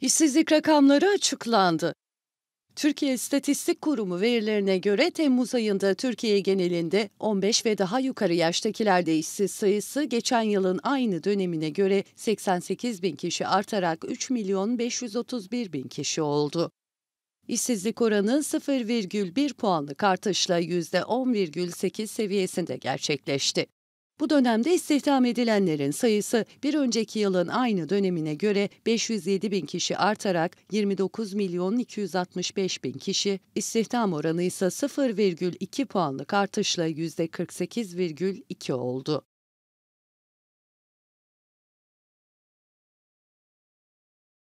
İşsizlik rakamları açıklandı. Türkiye İstatistik Kurumu verilerine göre Temmuz ayında Türkiye genelinde 15 ve daha yukarı yaştakilerde işsiz sayısı geçen yılın aynı dönemine göre 88 bin kişi artarak 3 milyon 531 bin kişi oldu. İşsizlik oranı 0,1 puanlık artışla %10,8 seviyesinde gerçekleşti. Bu dönemde istihdam edilenlerin sayısı bir önceki yılın aynı dönemine göre 507 bin kişi artarak 29 milyon 265 bin kişi, istihdam oranı ise 0,2 puanlık artışla %48,2 oldu.